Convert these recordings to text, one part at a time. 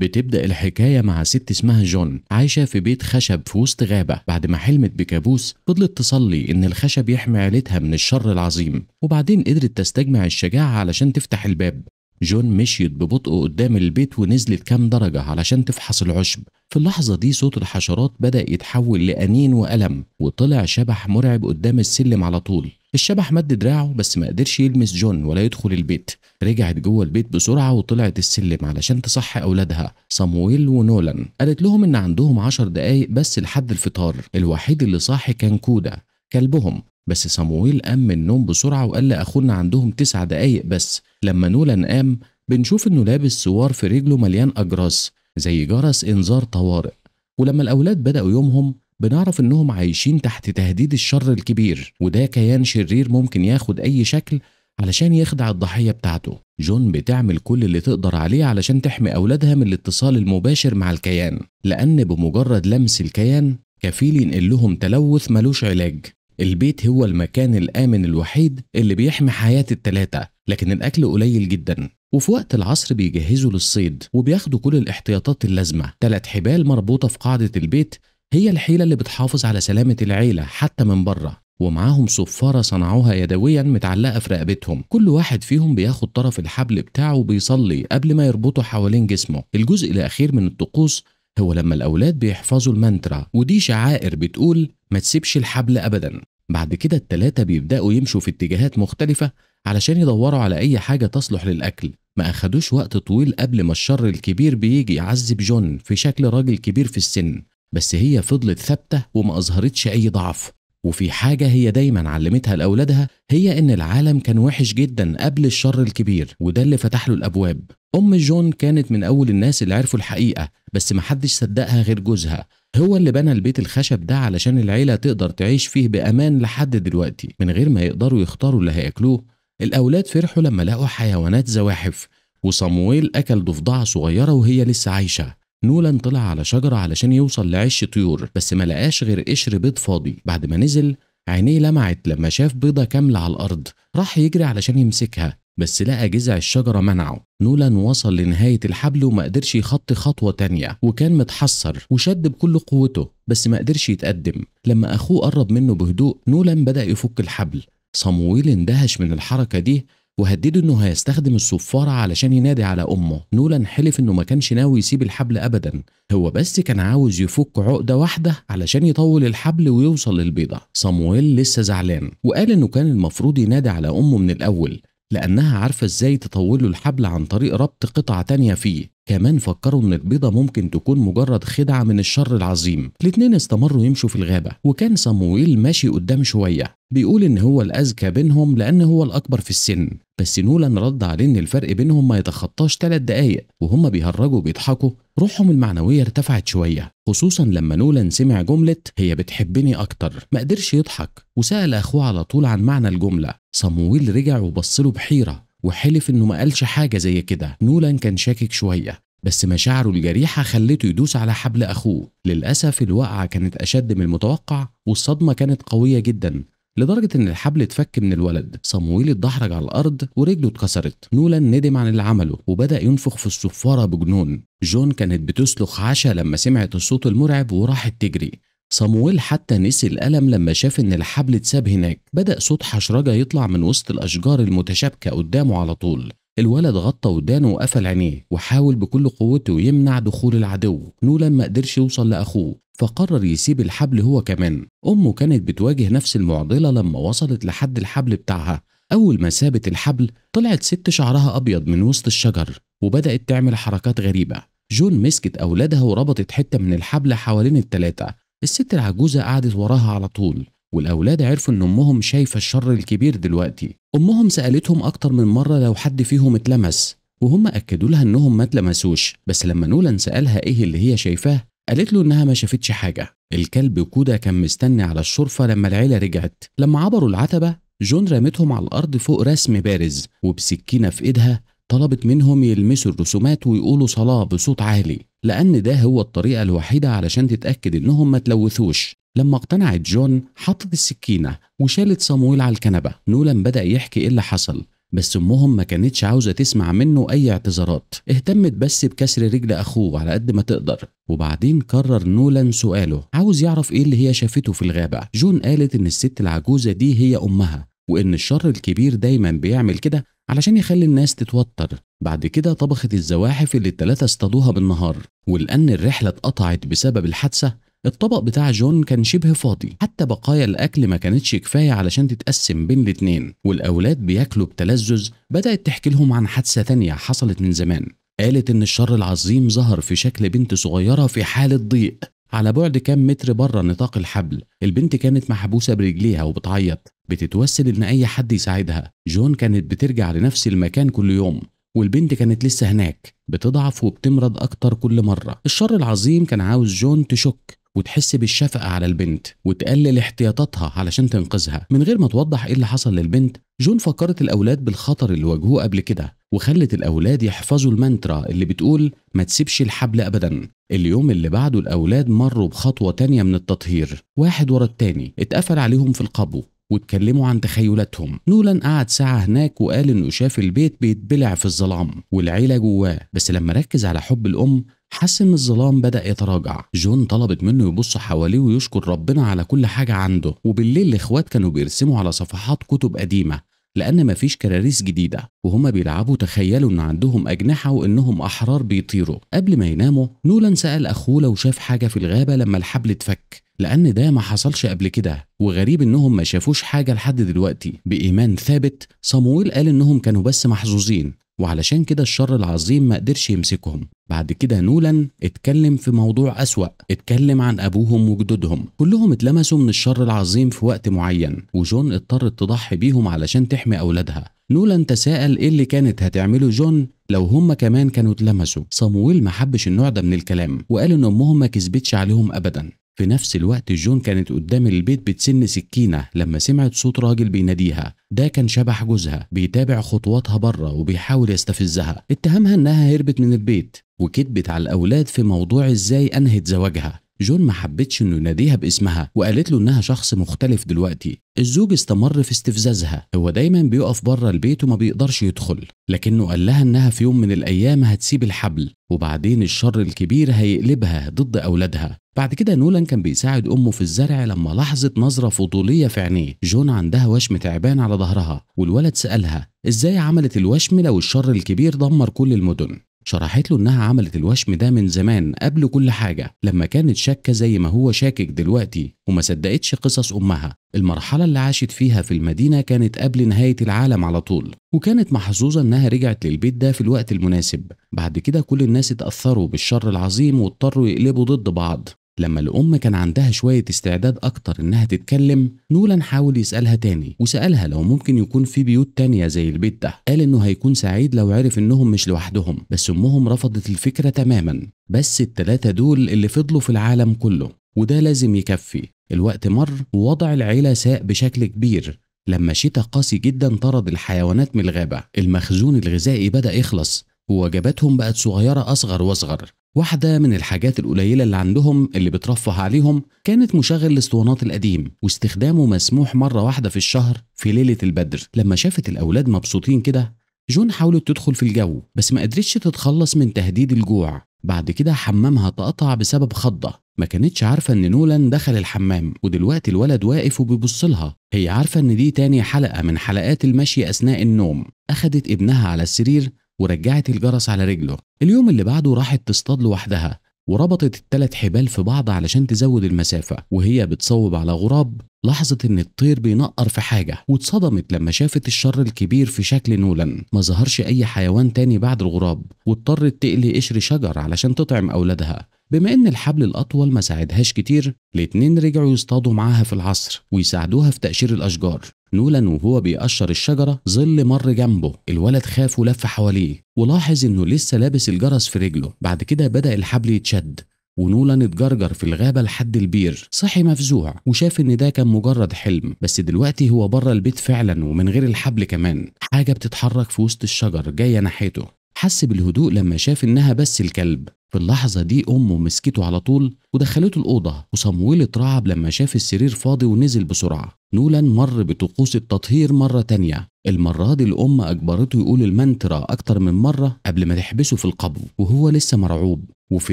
بتبدأ الحكاية مع ست اسمها جون عايشة في بيت خشب في وسط غابة بعد ما حلمت بكابوس فضلت تصلي إن الخشب يحمي عيلتها من الشر العظيم وبعدين قدرت تستجمع الشجاعة علشان تفتح الباب جون مشيت ببطء قدام البيت ونزلت كام درجة علشان تفحص العشب في اللحظة دي صوت الحشرات بدأ يتحول لأنين وألم وطلع شبح مرعب قدام السلم على طول الشبح مد دراعه بس ما قدرش يلمس جون ولا يدخل البيت رجعت جوه البيت بسرعة وطلعت السلم علشان تصحي أولادها صامويل ونولان قالت لهم إن عندهم عشر دقايق بس لحد الفطار الوحيد اللي صاحي كان كودا كلبهم بس صامويل قام من النوم بسرعة وقال لأخونا عندهم تسع دقايق بس لما نولان قام بنشوف إنه لابس سوار في رجله مليان أجراس زي جرس إنذار طوارئ ولما الأولاد بدأوا يومهم بنعرف انهم عايشين تحت تهديد الشر الكبير وده كيان شرير ممكن ياخد اي شكل علشان يخدع الضحية بتاعته جون بتعمل كل اللي تقدر عليه علشان تحمي أولادها من الاتصال المباشر مع الكيان لأن بمجرد لمس الكيان كفيل ينقل لهم تلوث ملوش علاج البيت هو المكان الآمن الوحيد اللي بيحمي حياة التلاتة لكن الأكل قليل جدا وفي وقت العصر بيجهزوا للصيد وبياخدوا كل الاحتياطات اللازمة تلات حبال مربوطة في قاعدة البيت هي الحيلة اللي بتحافظ على سلامة العيلة حتى من بره ومعاهم صفارة صنعوها يدويا متعلقة في رقبتهم كل واحد فيهم بياخد طرف الحبل بتاعه وبيصلي قبل ما يربطه حوالين جسمه الجزء الأخير من الطقوس هو لما الأولاد بيحفظوا المانترا ودي شعائر بتقول ما تسيبش الحبل أبدا بعد كده التلاتة بيبدأوا يمشوا في اتجاهات مختلفة علشان يدوروا على أي حاجة تصلح للأكل ما أخدوش وقت طويل قبل ما الشر الكبير بيجي يعذب جون في شكل راجل كبير في السن بس هي فضلت ثابته وما اظهرتش اي ضعف وفي حاجه هي دايما علمتها لاولادها هي ان العالم كان وحش جدا قبل الشر الكبير وده اللي فتح له الابواب ام جون كانت من اول الناس اللي عرفوا الحقيقه بس محدش صدقها غير جوزها هو اللي بنى البيت الخشب ده علشان العيله تقدر تعيش فيه بامان لحد دلوقتي من غير ما يقدروا يختاروا اللي هياكلوه الاولاد فرحوا لما لقوا حيوانات زواحف وصمويل اكل ضفدعه صغيره وهي لسه عايشه نولان طلع على شجرة علشان يوصل لعش طيور بس ما لقاش غير قشر بيض فاضي بعد ما نزل عينيه لمعت لما شاف بيضة كاملة على الأرض راح يجري علشان يمسكها بس لقى جذع الشجرة منعه نولان وصل لنهاية الحبل وما قدرش يخطي خطوة تانية وكان متحسر وشد بكل قوته بس ما قدرش يتقدم لما أخوه قرب منه بهدوء نولان بدأ يفك الحبل صمويل اندهش من الحركة دي وهدده انه هيستخدم الصفارة علشان ينادي على امه نولان حلف انه ما كانش ناوي يسيب الحبل ابدا هو بس كان عاوز يفك عقدة واحدة علشان يطول الحبل ويوصل للبيضة صامويل لسه زعلان وقال انه كان المفروض ينادي على امه من الاول لانها عارفة ازاي تطوله الحبل عن طريق ربط قطعة تانية فيه كمان فكروا ان البيضه ممكن تكون مجرد خدعه من الشر العظيم الاتنين استمروا يمشوا في الغابه وكان صمويل ماشي قدام شويه بيقول ان هو الاذكى بينهم لان هو الاكبر في السن بس نولان رد عليه ان الفرق بينهم ما يتخطاش ثلاث دقايق وهم بيهرجوا وبيضحكوا روحهم المعنويه ارتفعت شويه خصوصا لما نولان سمع جمله هي بتحبني اكتر ما قدرش يضحك وسال اخوه على طول عن معنى الجمله صمويل رجع وبص له بحيره وحلف انه ما قالش حاجه زي كده نولان كان شاكك شويه بس مشاعره الجريحة خلته يدوس على حبل أخوه للأسف الوقعة كانت أشد من المتوقع والصدمة كانت قوية جدا لدرجة إن الحبل اتفك من الولد صمويل اتدحرج على الأرض ورجله اتكسرت نولان ندم عن اللي عمله وبدأ ينفخ في الصفارة بجنون جون كانت بتسلخ عشا لما سمعت الصوت المرعب وراحت تجري صامويل حتى نسي الألم لما شاف إن الحبل اتساب هناك بدأ صوت حشرجة يطلع من وسط الأشجار المتشابكة قدامه على طول الولد غطى ودانه وقفل عينيه وحاول بكل قوته يمنع دخول العدو نولا ما قدرش يوصل لأخوه فقرر يسيب الحبل هو كمان أمه كانت بتواجه نفس المعضلة لما وصلت لحد الحبل بتاعها أول ما سابت الحبل طلعت ست شعرها أبيض من وسط الشجر وبدأت تعمل حركات غريبة جون مسكت أولادها وربطت حتة من الحبل حوالين التلاتة الست العجوزة قعدت وراها على طول والأولاد عرفوا إن أمهم شايفة الشر الكبير دلوقتي أمهم سألتهم أكتر من مرة لو حد فيهم اتلمس وهم أكدوا لها إنهم ما اتلمسوش بس لما نولان سألها إيه اللي هي شايفاه قالت له إنها ما شافتش حاجة الكلب كودا كان مستني على الشرفة لما العيلة رجعت لما عبروا العتبة جون رمتهم على الأرض فوق رسم بارز وبسكينة في إيدها طلبت منهم يلمسوا الرسومات ويقولوا صلاة بصوت عالي لأن ده هو الطريقة الوحيدة علشان تتأكد إنهم ما تلوثوش لما اقتنعت جون حطت السكينة وشالت صامويل على الكنبة نولان بدأ يحكي إيه اللي حصل بس أمهم ما كانتش عاوزة تسمع منه أي اعتذارات اهتمت بس بكسر رجل أخوه على قد ما تقدر وبعدين كرر نولان سؤاله عاوز يعرف إيه اللي هي شافته في الغابة جون قالت إن الست العجوزة دي هي أمها وإن الشر الكبير دايما بيعمل كده علشان يخلي الناس تتوتر بعد كده طبخت الزواحف اللي التلاتة اصطادوها بالنهار ولأن الرحلة اتقطعت بسبب الحادثة الطبق بتاع جون كان شبه فاضي حتى بقايا الأكل ما كانتش كفاية علشان تتقسم بين الاتنين والأولاد بياكلوا بتلذذ بدأت تحكي لهم عن حادثة تانية حصلت من زمان قالت إن الشر العظيم ظهر في شكل بنت صغيرة في حالة ضيق على بعد كام متر بره نطاق الحبل البنت كانت محبوسة برجليها وبتعيط بتتوسل إن أي حد يساعدها جون كانت بترجع لنفس المكان كل يوم والبنت كانت لسه هناك بتضعف وبتمرض أكتر كل مرة الشر العظيم كان عاوز جون تشك وتحس بالشفقة على البنت وتقلل احتياطاتها علشان تنقذها من غير ما توضح ايه اللي حصل للبنت جون فكرت الأولاد بالخطر اللي واجهوه قبل كده وخلت الأولاد يحفظوا المانترا اللي بتقول ما تسيبش الحبل أبدا اليوم اللي بعده الأولاد مروا بخطوة تانية من التطهير واحد ورا التاني اتقفل عليهم في القبو واتكلموا عن تخيلاتهم نولان قعد ساعة هناك وقال إنه شاف البيت بيتبلع في الظلام والعيلة جواه بس لما ركز على حب الأم حس ان الظلام بدا يتراجع جون طلبت منه يبص حواليه ويشكر ربنا على كل حاجه عنده وبالليل الاخوات كانوا بيرسموا على صفحات كتب قديمه لأن مفيش كراريس جديدة وهما بيلعبوا تخيلوا إن عندهم أجنحة وإنهم أحرار بيطيروا قبل ما يناموا نولان سأل أخوه لو شاف حاجة في الغابة لما الحبل اتفك لأن ده ما حصلش قبل كده وغريب إنهم ما شافوش حاجة لحد دلوقتي بإيمان ثابت صمويل قال إنهم كانوا بس محظوظين وعلشان كده الشر العظيم ما قدرش يمسكهم بعد كده نولان اتكلم في موضوع أسوأ اتكلم عن أبوهم وجدودهم كلهم اتلمسوا من الشر العظيم في وقت معين وجون اضطرت تضحي بيهم علشان تحمي أولادها نولان تساءل ايه اللي كانت هتعمله جون لو هما كمان كانوا اتلمسوا صمويل ما حبش النوع ده من الكلام وقال ان امهم ما كذبتش عليهم ابدا في نفس الوقت جون كانت قدام البيت بتسن سكينة لما سمعت صوت راجل بيناديها ده كان شبح جوزها بيتابع خطواتها بره وبيحاول يستفزها اتهمها انها هربت من البيت وكتبت على الاولاد في موضوع ازاي انهت زواجها جون ما حبتش انه يناديها باسمها وقالت له انها شخص مختلف دلوقتي الزوج استمر في استفزازها هو دايما بيقف بره البيت وما بيقدرش يدخل لكنه قال لها انها في يوم من الايام هتسيب الحبل وبعدين الشر الكبير هيقلبها ضد اولادها بعد كده نولان كان بيساعد أمه في الزرع لما لاحظت نظرة فضولية في عينيه جون عندها وشم تعبان على ظهرها والولد سألها إزاي عملت الوشم لو الشر الكبير دمر كل المدن شرحت له انها عملت الوشم ده من زمان قبل كل حاجه لما كانت شاكه زي ما هو شاكك دلوقتي وما صدقتش قصص امها المرحله اللي عاشت فيها في المدينه كانت قبل نهايه العالم على طول وكانت محظوظه انها رجعت للبيت ده في الوقت المناسب بعد كده كل الناس اتاثروا بالشر العظيم واضطروا يقلبوا ضد بعض لما الأم كان عندها شوية استعداد أكتر إنها تتكلم نولان حاول يسألها تاني وسألها لو ممكن يكون في بيوت تانية زي البيت ده قال إنه هيكون سعيد لو عرف إنهم مش لوحدهم بس أمهم رفضت الفكرة تماما بس التلاتة دول اللي فضلوا في العالم كله وده لازم يكفي الوقت مر ووضع العيلة ساء بشكل كبير لما شتاء قاسي جدا طرد الحيوانات من الغابة المخزون الغذائي بدأ يخلص ووجباتهم بقت صغيرة أصغر وأصغر واحدة من الحاجات القليلة اللي عندهم اللي بترفه عليهم كانت مشغل الاسطوانات القديم واستخدامه مسموح مرة واحدة في الشهر في ليلة البدر لما شافت الأولاد مبسوطين كده جون حاولت تدخل في الجو بس ما قدرتش تتخلص من تهديد الجوع بعد كده حمامها تقطع بسبب خضة ما كانتش عارفة إن نولان دخل الحمام ودلوقتي الولد واقف وبيبص لها هي عارفة إن دي تاني حلقة من حلقات المشي أثناء النوم أخدت ابنها على السرير ورجعت الجرس على رجله اليوم اللي بعده راحت تصطاد لوحدها وربطت التلات حبال في بعض علشان تزود المسافة وهي بتصوب على غراب لاحظت ان الطير بينقر في حاجة واتصدمت لما شافت الشر الكبير في شكل نولان ما ظهرش اي حيوان تاني بعد الغراب واضطرت تقلي قشر شجر علشان تطعم اولادها بما ان الحبل الاطول ما ساعدهاش كتير الاتنين رجعوا يصطادوا معاها في العصر ويساعدوها في تقشير الاشجار نولان وهو بيقشر الشجرة ظل مر جنبه الولد خاف ولف حواليه ولاحظ انه لسه لابس الجرس في رجله بعد كده بدأ الحبل يتشد ونولان اتجرجر في الغابة لحد البير صحي مفزوع وشاف ان ده كان مجرد حلم بس دلوقتي هو بره البيت فعلا ومن غير الحبل كمان حاجة بتتحرك في وسط الشجر جاية ناحيته حس بالهدوء لما شاف انها بس الكلب في اللحظة دي أمه مسكته على طول ودخلته الأوضة وصمويل اترعب لما شاف السرير فاضي ونزل بسرعة نولان مر بطقوس التطهير مرة تانية المرة دي الأم أجبرته يقول المنترا أكتر من مرة قبل ما تحبسه في القبو وهو لسه مرعوب وفي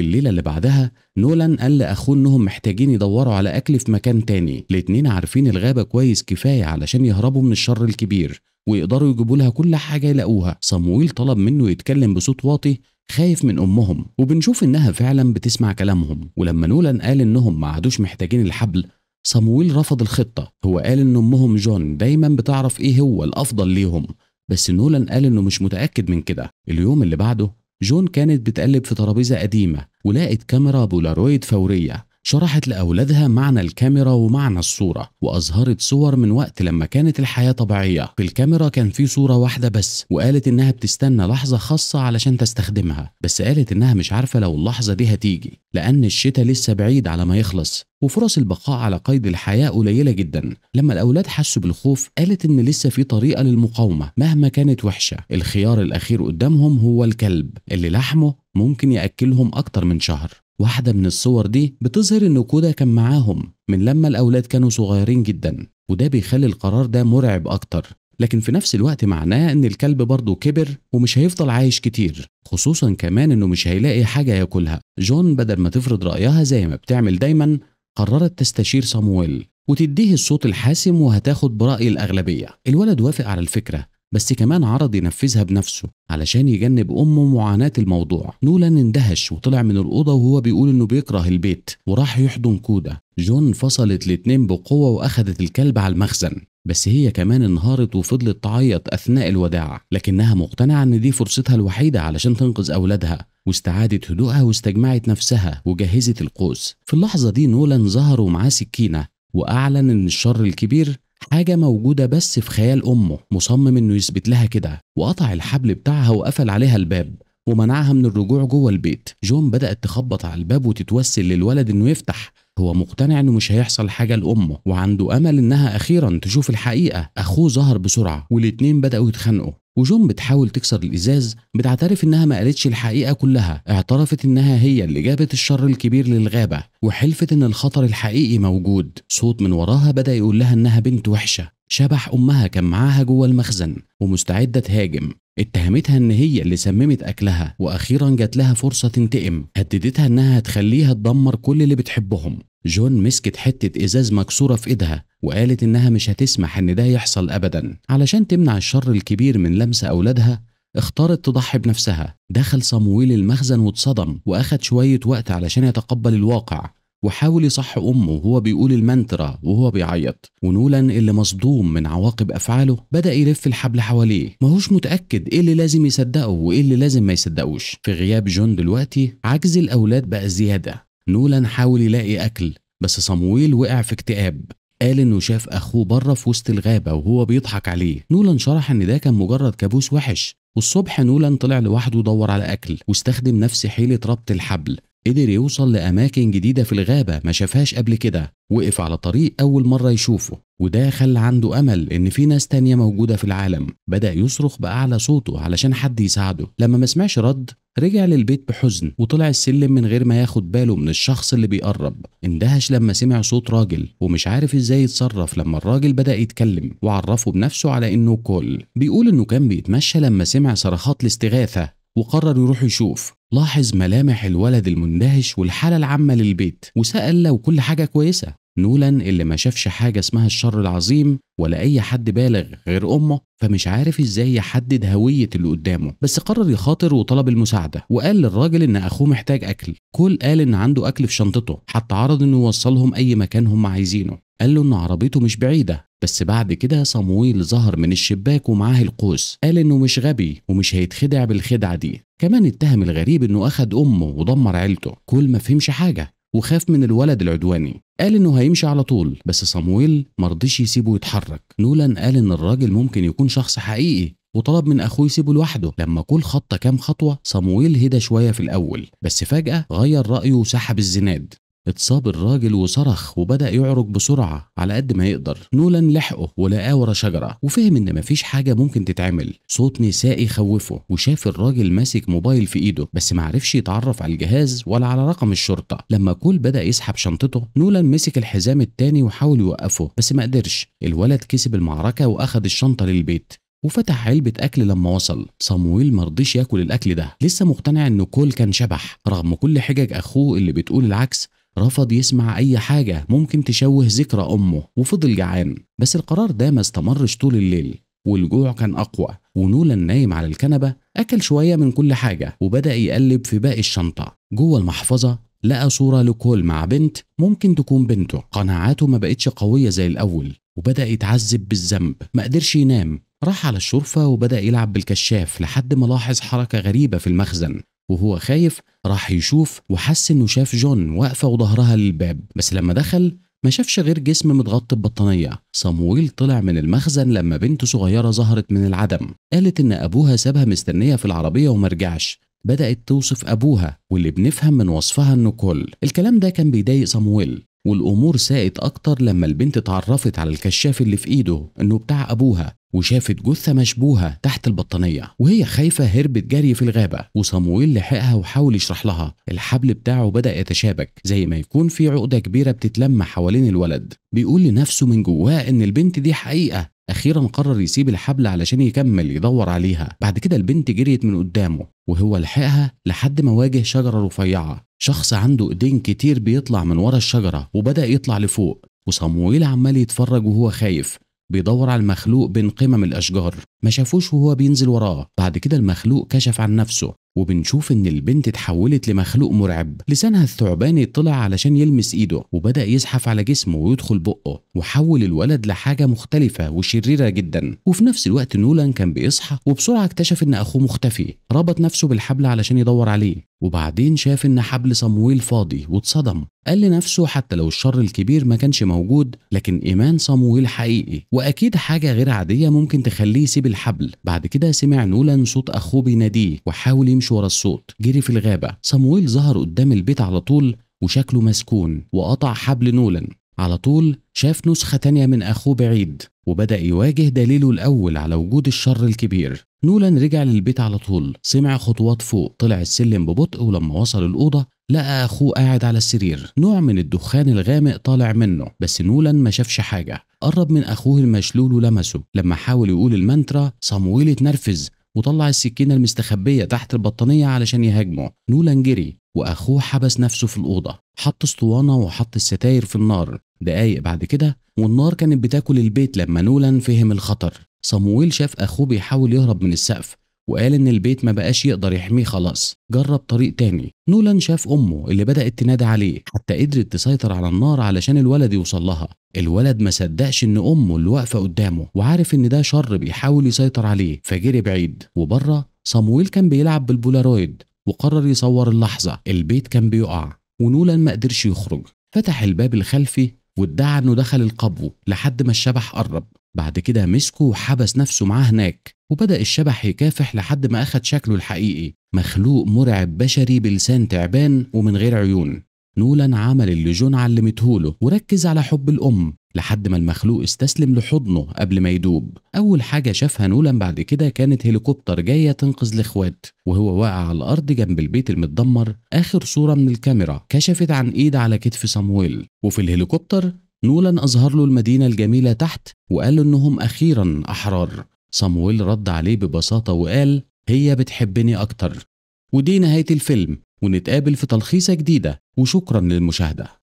الليلة اللي بعدها نولان قال لأخوه إنهم محتاجين يدوروا على أكل في مكان تاني الاتنين عارفين الغابة كويس كفاية علشان يهربوا من الشر الكبير ويقدروا يجيبوا لها كل حاجة يلاقوها صمويل طلب منه يتكلم بصوت واطي خايف من امهم وبنشوف انها فعلا بتسمع كلامهم ولما نولان قال انهم ما عادوش محتاجين الحبل صمويل رفض الخطه هو قال ان امهم جون دايما بتعرف ايه هو الافضل ليهم بس نولان قال انه مش متاكد من كده اليوم اللي بعده جون كانت بتقلب في ترابيزه قديمه ولقت كاميرا بولارويد فوريه شرحت لأولادها معنى الكاميرا ومعنى الصورة وأظهرت صور من وقت لما كانت الحياة طبيعية في الكاميرا كان في صورة واحدة بس وقالت إنها بتستنى لحظة خاصة علشان تستخدمها بس قالت إنها مش عارفة لو اللحظة دي هتيجي لأن الشتاء لسه بعيد على ما يخلص وفرص البقاء على قيد الحياة قليلة جدا لما الأولاد حسوا بالخوف قالت إن لسه في طريقة للمقاومة مهما كانت وحشة الخيار الأخير قدامهم هو الكلب اللي لحمه ممكن يأكلهم أكتر من شهر واحدة من الصور دي بتظهر إن كودا كان معاهم من لما الأولاد كانوا صغيرين جدا وده بيخلي القرار ده مرعب أكتر لكن في نفس الوقت معناه إن الكلب برضه كبر ومش هيفضل عايش كتير خصوصا كمان إنه مش هيلاقي حاجة ياكلها جون بدل ما تفرض رأيها زي ما بتعمل دايما قررت تستشير صامويل وتديه الصوت الحاسم وهتاخد برأي الأغلبية الولد وافق على الفكرة بس كمان عرض ينفذها بنفسه علشان يجنب أمه معاناة الموضوع نولان اندهش وطلع من الأوضة وهو بيقول إنه بيكره البيت وراح يحضن كودا جون فصلت الاتنين بقوة واخذت الكلب على المخزن بس هي كمان انهارت وفضلت تعيط أثناء الوداع لكنها مقتنعة إن دي فرصتها الوحيدة علشان تنقذ أولادها واستعادت هدوءها واستجمعت نفسها وجهزت القوس في اللحظة دي نولان ظهر ومعاه سكينة وأعلن إن الشر الكبير حاجة موجودة بس في خيال أمه مصمم إنه يثبت لها كده وقطع الحبل بتاعها وقفل عليها الباب ومنعها من الرجوع جوه البيت جون بدأت تخبط على الباب وتتوسل للولد انه يفتح هو مقتنع انه مش هيحصل حاجه لامه وعنده امل انها اخيرا تشوف الحقيقه اخوه ظهر بسرعه والاتنين بداوا يتخانقوا وجون بتحاول تكسر الازاز بتعترف انها ما قالتش الحقيقه كلها اعترفت انها هي اللي جابت الشر الكبير للغابه وحلفت ان الخطر الحقيقي موجود صوت من وراها بدا يقول لها انها بنت وحشه شبح امها كان معاها جوه المخزن ومستعده تهاجم اتهمتها ان هي اللي سممت اكلها واخيرا جات لها فرصه تنتقم هددتها انها هتخليها تدمر كل اللي بتحبهم جون مسكت حته ازاز مكسوره في ايدها وقالت انها مش هتسمح ان ده يحصل ابدا علشان تمنع الشر الكبير من لمس اولادها اختارت تضحي بنفسها دخل صامويل المخزن واتصدم واخد شويه وقت علشان يتقبل الواقع وحاول يصح أمه وهو بيقول المانترا وهو بيعيط ونولا اللي مصدوم من عواقب أفعاله بدأ يلف الحبل حواليه ماهوش متأكد إيه اللي لازم يصدقه وإيه اللي لازم ما يصدقوش في غياب جون دلوقتي عجز الأولاد بقى زيادة نولا حاول يلاقي أكل بس صمويل وقع في اكتئاب قال انه شاف اخوه بره في وسط الغابه وهو بيضحك عليه نولان شرح ان ده كان مجرد كابوس وحش والصبح نولان طلع لوحده يدور على اكل واستخدم نفس حيله ربط الحبل قدر يوصل لأماكن جديدة في الغابة ما شافهاش قبل كده وقف على طريق أول مرة يشوفه وده خلى عنده أمل إن في ناس تانية موجودة في العالم بدأ يصرخ بأعلى صوته علشان حد يساعده لما ما سمعش رد رجع للبيت بحزن وطلع السلم من غير ما ياخد باله من الشخص اللي بيقرب اندهش لما سمع صوت راجل ومش عارف ازاي يتصرف لما الراجل بدأ يتكلم وعرفه بنفسه على انه كول بيقول انه كان بيتمشى لما سمع صرخات الاستغاثة وقرر يروح يشوف لاحظ ملامح الولد المندهش والحالة العامة للبيت وسأل لو كل حاجة كويسة نولان اللي ما شافش حاجة اسمها الشر العظيم ولا أي حد بالغ غير أمه فمش عارف إزاي يحدد هوية اللي قدامه بس قرر يخاطر وطلب المساعدة وقال للراجل إن أخوه محتاج أكل كل قال إن عنده أكل في شنطته حتى عرض إنه يوصلهم أي مكان هم عايزينه قال له إن عربيته مش بعيدة بس بعد كده صمويل ظهر من الشباك ومعاه القوس قال انه مش غبي ومش هيتخدع بالخدعه دي كمان اتهم الغريب انه اخد امه ودمر عيلته كل ما فهمش حاجه وخاف من الولد العدواني قال انه هيمشي على طول بس صامويل مرضيش يسيبه يتحرك نولان قال ان الراجل ممكن يكون شخص حقيقي وطلب من اخوه يسيبه لوحده لما كل خطه كام خطوه صامويل هدى شويه في الاول بس فجاه غير رايه وسحب الزناد اتصاب الراجل وصرخ وبدأ يعرج بسرعة على قد ما يقدر نولان لحقه ولقاه ورا شجرة وفهم إن مفيش حاجة ممكن تتعمل صوت نسائي خوفه وشاف الراجل ماسك موبايل في إيده بس معرفش يتعرف على الجهاز ولا على رقم الشرطة لما كول بدأ يسحب شنطته نولان مسك الحزام التاني وحاول يوقفه بس ما قدرش الولد كسب المعركة وأخد الشنطة للبيت وفتح علبة أكل لما وصل صمويل مرضيش ياكل الأكل ده لسه مقتنع إن كول كان شبح رغم كل حجج أخوه اللي بتقول العكس رفض يسمع أي حاجة ممكن تشوه ذكرى أمه وفضل جعان بس القرار ده ما استمرش طول الليل والجوع كان أقوى ونولان نايم على الكنبة أكل شوية من كل حاجة وبدأ يقلب في باقي الشنطة جوه المحفظة لقى صورة لكول مع بنت ممكن تكون بنته قناعاته ما بقتش قوية زي الأول وبدأ يتعذب بالذنب ما قدرش ينام راح على الشرفة وبدأ يلعب بالكشاف لحد ما لاحظ حركة غريبة في المخزن وهو خايف راح يشوف وحس انه شاف جون واقفه وظهرها للباب بس لما دخل ما شافش غير جسم متغطي ببطانية صامويل طلع من المخزن لما بنته صغيرة ظهرت من العدم قالت إن أبوها سابها مستنية في العربية ومرجعش بدأت توصف أبوها واللي بنفهم من وصفها إنه كل الكلام ده كان بيضايق صامويل والامور ساءت اكتر لما البنت اتعرفت على الكشاف اللي في ايده انه بتاع ابوها وشافت جثة مشبوهة تحت البطانية وهي خايفة هربت جري في الغابة وصامويل لحقها وحاول يشرح لها الحبل بتاعه بدأ يتشابك زي ما يكون في عقدة كبيرة بتتلم حوالين الولد بيقول لنفسه من جواه ان البنت دي حقيقة اخيرا قرر يسيب الحبل علشان يكمل يدور عليها بعد كده البنت جريت من قدامه وهو لحقها لحد ما واجه شجره رفيعه شخص عنده ايدين كتير بيطلع من ورا الشجره وبدا يطلع لفوق وصمويل عمال يتفرج وهو خايف بيدور على المخلوق بين قمم الاشجار ما شافوش وهو بينزل وراه بعد كده المخلوق كشف عن نفسه وبنشوف ان البنت اتحولت لمخلوق مرعب لسانها الثعباني طلع علشان يلمس ايده وبدا يزحف على جسمه ويدخل بقه وحول الولد لحاجه مختلفه وشريره جدا وفي نفس الوقت نولان كان بيصحى وبسرعه اكتشف ان اخوه مختفي ربط نفسه بالحبل علشان يدور عليه وبعدين شاف ان حبل صمويل فاضي واتصدم قال لنفسه حتى لو الشر الكبير ما كانش موجود لكن ايمان صمويل حقيقي واكيد حاجه غير عاديه ممكن تخليه يسيب الحبل بعد كده سمع نولان صوت اخوه بيناديه وحاول يمشي ورا الصوت جري في الغابه صمويل ظهر قدام البيت على طول وشكله مسكون وقطع حبل نولان على طول شاف نسخة تانية من أخوه بعيد وبدأ يواجه دليله الأول على وجود الشر الكبير نولان رجع للبيت على طول سمع خطوات فوق طلع السلم ببطء ولما وصل الأوضة لقى أخوه قاعد على السرير نوع من الدخان الغامق طالع منه بس نولان ما شافش حاجة قرب من أخوه المشلول ولمسه لما حاول يقول المانترا صمويل اتنرفز وطلع السكينة المستخبية تحت البطانية علشان يهاجمه نولان جري وأخوه حبس نفسه في الأوضة حط اسطوانة وحط الستاير في النار دقايق بعد كده والنار كانت بتاكل البيت لما نولان فهم الخطر صمويل شاف اخوه بيحاول يهرب من السقف وقال ان البيت ما بقاش يقدر يحميه خلاص جرب طريق تاني نولان شاف امه اللي بدات تنادي عليه حتى قدرت تسيطر على النار علشان الولد يوصل لها الولد ما صدقش ان امه اللي واقفه قدامه وعارف ان ده شر بيحاول يسيطر عليه فجري بعيد وبره صمويل كان بيلعب بالبولارويد وقرر يصور اللحظه البيت كان بيقع ونولان ما قدرش يخرج فتح الباب الخلفي وادعى انه دخل القبو لحد ما الشبح قرب بعد كده مسكه وحبس نفسه معاه هناك وبدأ الشبح يكافح لحد ما أخد شكله الحقيقي مخلوق مرعب بشري بلسان تعبان ومن غير عيون نولان عمل اللي جون علمته له وركز على حب الأم لحد ما المخلوق استسلم لحضنه قبل ما يدوب أول حاجة شافها نولان بعد كده كانت هليكوبتر جاية تنقذ الإخوات وهو واقع على الأرض جنب البيت المتدمر آخر صورة من الكاميرا كشفت عن إيد على كتف سامويل وفي الهليكوبتر نولان أظهر له المدينة الجميلة تحت وقال له إنهم أخيرا أحرار سامويل رد عليه ببساطة وقال هي بتحبني أكتر ودي نهاية الفيلم ونتقابل في تلخيصة جديدة وشكرا للمشاهدة